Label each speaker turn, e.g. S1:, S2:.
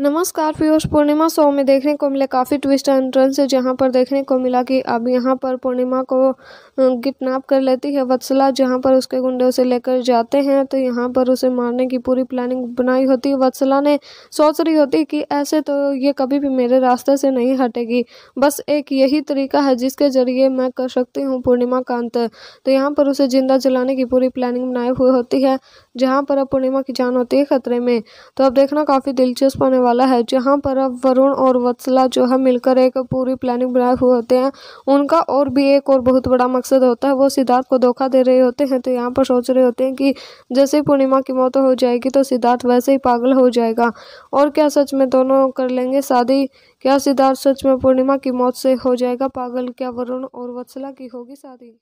S1: नमस्कार पीयूष पूर्णिमा शो में देखने को मिले काफ़ी ट्विस्ट एंट्रेंस है जहां पर देखने को मिला कि अब यहां पर पूर्णिमा को किडनैप कर लेती है वत्सला जहां पर उसके गुंडे उसे लेकर जाते हैं तो यहां पर उसे मारने की पूरी प्लानिंग बनाई होती है वत्सला ने सोच रही होती कि ऐसे तो ये कभी भी मेरे रास्ते से नहीं हटेगी बस एक यही तरीका है जिसके ज़रिए मैं कर सकती हूँ पूर्णिमा का अंत तो यहाँ पर उसे ज़िंदा जलाने की पूरी प्लानिंग बनाई हुई होती है जहाँ पर अब पूर्णिमा की जान होती है खतरे में तो अब देखना काफ़ी दिलचस्प होने वाला है जहाँ पर अब वरुण और वत्सला जो है मिलकर एक पूरी प्लानिंग बनाए हुए होते हैं उनका और भी एक और बहुत बड़ा मकसद होता है वो सिद्धार्थ को धोखा दे रहे होते हैं तो यहाँ पर सोच रहे होते हैं कि जैसे पूर्णिमा की मौत हो जाएगी तो सिद्धार्थ वैसे ही पागल हो जाएगा और क्या सच में दोनों कर लेंगे शादी क्या सिद्धार्थ सच में पूर्णिमा की मौत से हो जाएगा पागल क्या वरुण और वत्सला की होगी शादी